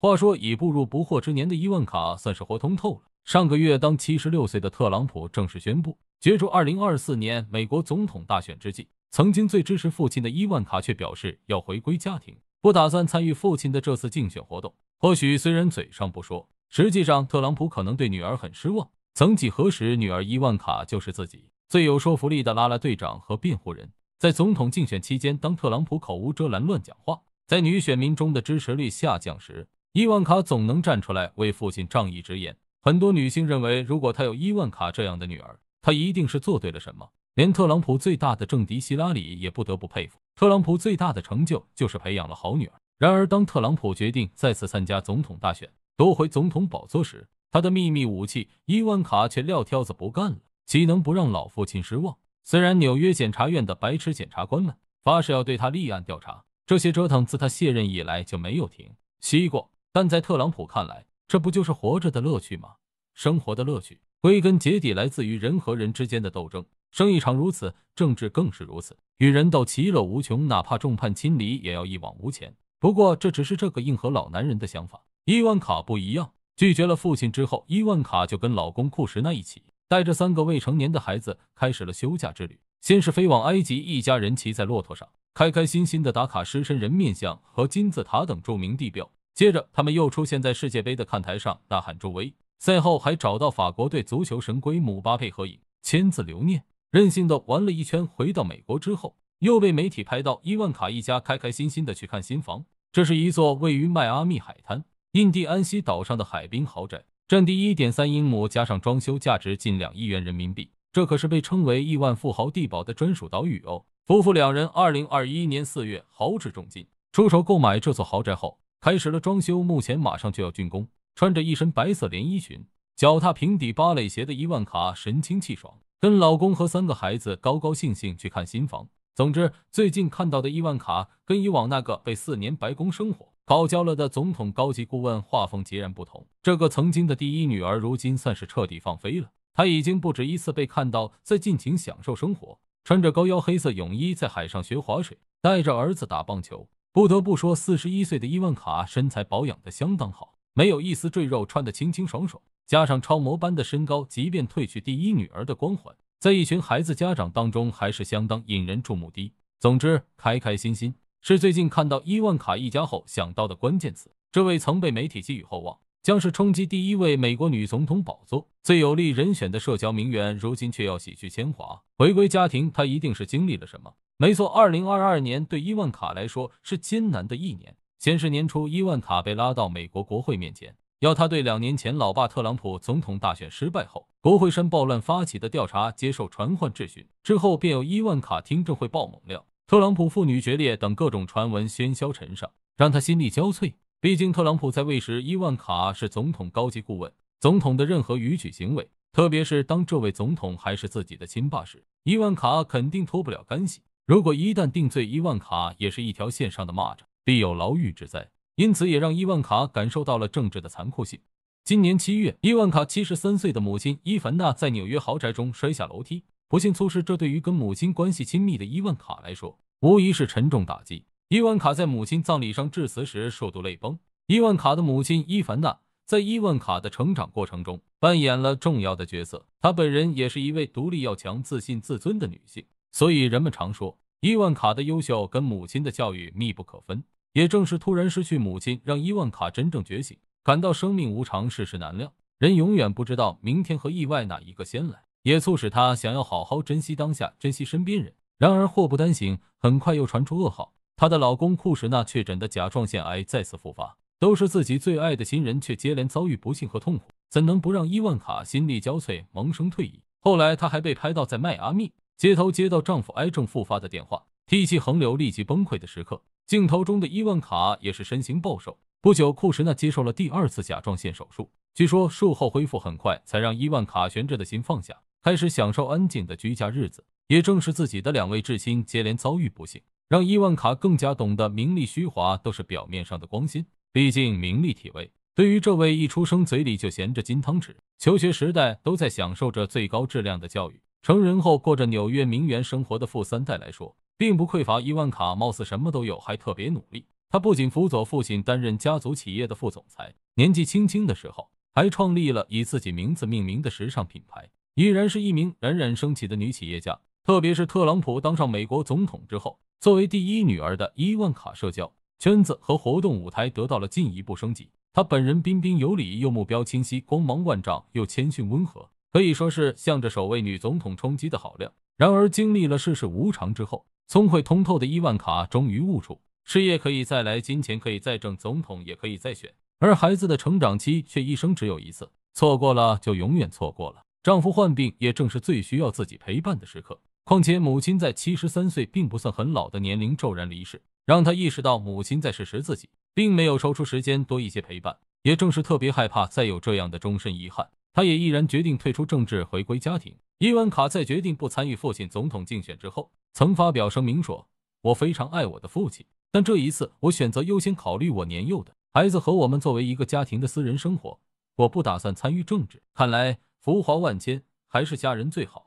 话说，已步入不惑之年的伊万卡算是活通透了。上个月，当七十六岁的特朗普正式宣布角逐二零二四年美国总统大选之际，曾经最支持父亲的伊万卡却表示要回归家庭，不打算参与父亲的这次竞选活动。或许，虽然嘴上不说，实际上特朗普可能对女儿很失望。曾几何时，女儿伊万卡就是自己最有说服力的拉拉队长和辩护人。在总统竞选期间，当特朗普口无遮拦乱讲话，在女选民中的支持率下降时，伊万卡总能站出来为父亲仗义直言，很多女性认为，如果她有伊万卡这样的女儿，她一定是做对了什么。连特朗普最大的政敌希拉里也不得不佩服，特朗普最大的成就就是培养了好女儿。然而，当特朗普决定再次参加总统大选，夺回总统宝座时，他的秘密武器伊万卡却撂挑子不干了，岂能不让老父亲失望？虽然纽约检察院的白痴检察官们发誓要对他立案调查，这些折腾自他卸任以来就没有停。息过。但在特朗普看来，这不就是活着的乐趣吗？生活的乐趣，归根结底来自于人和人之间的斗争。生意场如此，政治更是如此。与人斗，其乐无穷，哪怕众叛亲离，也要一往无前。不过，这只是这个硬核老男人的想法。伊万卡不一样，拒绝了父亲之后，伊万卡就跟老公库什纳一起，带着三个未成年的孩子开始了休假之旅。先是飞往埃及，一家人骑在骆驼上，开开心心的打卡狮身人面像和金字塔等著名地标。接着，他们又出现在世界杯的看台上，大喊助威。赛后还找到法国队足球神龟姆巴佩合影、签字留念，任性的玩了一圈。回到美国之后，又被媒体拍到伊万卡一家开开心心的去看新房。这是一座位于迈阿密海滩、印第安西岛上的海滨豪宅，占地一点三英亩，加上装修，价值近两亿元人民币。这可是被称为亿万富豪地堡的专属岛屿哦。夫妇两人二零二一年四月豪掷重金出手购买这座豪宅后。开始了装修，目前马上就要竣工。穿着一身白色连衣裙，脚踏平底芭蕾鞋的伊万卡神清气爽，跟老公和三个孩子高高兴兴去看新房。总之，最近看到的伊万卡跟以往那个被四年白宫生活搞焦了的总统高级顾问画风截然不同。这个曾经的第一女儿，如今算是彻底放飞了。她已经不止一次被看到在尽情享受生活，穿着高腰黑色泳衣在海上学划水，带着儿子打棒球。不得不说，四十一岁的伊万卡身材保养的相当好，没有一丝赘肉，穿得清清爽爽，加上超模般的身高，即便褪去第一女儿的光环，在一群孩子家长当中还是相当引人注目的。总之，开开心心是最近看到伊万卡一家后想到的关键词。这位曾被媒体寄予厚望，将是冲击第一位美国女总统宝座最有力人选的社交名媛，如今却要洗去铅华回归家庭，她一定是经历了什么？没错，二零二二年对伊万卡来说是艰难的一年。先是年初，伊万卡被拉到美国国会面前，要他对两年前老爸特朗普总统大选失败后，国会山暴乱发起的调查接受传唤质询。之后便有伊万卡听证会爆猛料，特朗普妇女决裂等各种传闻喧嚣尘上，让他心力交瘁。毕竟特朗普在位时，伊万卡是总统高级顾问，总统的任何逾矩行为，特别是当这位总统还是自己的亲爸时，伊万卡肯定脱不了干系。如果一旦定罪，伊万卡也是一条线上的蚂蚱，必有牢狱之灾。因此，也让伊万卡感受到了政治的残酷性。今年七月，伊万卡七十三岁的母亲伊凡娜在纽约豪宅中摔下楼梯，不幸猝事，这对于跟母亲关系亲密的伊万卡来说，无疑是沉重打击。伊万卡在母亲葬礼上致辞时，数度泪崩。伊万卡的母亲伊凡娜在伊万卡的成长过程中扮演了重要的角色，她本人也是一位独立、要强、自信、自尊的女性。所以人们常说，伊万卡的优秀跟母亲的教育密不可分。也正是突然失去母亲，让伊万卡真正觉醒，感到生命无常，世事难料，人永远不知道明天和意外哪一个先来，也促使他想要好好珍惜当下，珍惜身边人。然而祸不单行，很快又传出噩耗，她的老公库什纳确诊的甲状腺癌再次复发。都是自己最爱的亲人，却接连遭遇不幸和痛苦，怎能不让伊万卡心力交瘁，萌生退意？后来他还被拍到在迈阿密。街头接到丈夫癌症复发的电话，涕泣横流，立即崩溃的时刻，镜头中的伊万卡也是身形暴瘦。不久，库什纳接受了第二次甲状腺手术，据说术后恢复很快，才让伊万卡悬着的心放下，开始享受安静的居家日子。也正是自己的两位至亲接连遭遇不幸，让伊万卡更加懂得名利虚华都是表面上的光鲜，毕竟名利体味。对于这位一出生嘴里就衔着金汤匙，求学时代都在享受着最高质量的教育。成人后过着纽约名媛生活的富三代来说，并不匮乏。伊万卡貌似什么都有，还特别努力。她不仅辅佐父亲担任家族企业的副总裁，年纪轻轻的时候还创立了以自己名字命名的时尚品牌，依然是一名冉冉升起的女企业家。特别是特朗普当上美国总统之后，作为第一女儿的伊万卡社交圈子和活动舞台得到了进一步升级。她本人彬彬有礼，又目标清晰，光芒万丈又谦逊温和。可以说是向着首位女总统冲击的好料。然而，经历了世事无常之后，聪慧通透的伊万卡终于悟出：事业可以再来，金钱可以再挣，总统也可以再选，而孩子的成长期却一生只有一次，错过了就永远错过了。丈夫患病，也正是最需要自己陪伴的时刻。况且，母亲在七十三岁并不算很老的年龄骤然离世，让她意识到母亲在世时自己并没有抽出时间多一些陪伴，也正是特别害怕再有这样的终身遗憾。他也毅然决定退出政治，回归家庭。伊万卡在决定不参与父亲总统竞选之后，曾发表声明说：“我非常爱我的父亲，但这一次我选择优先考虑我年幼的孩子和我们作为一个家庭的私人生活。我不打算参与政治。看来浮华万千，还是家人最好。”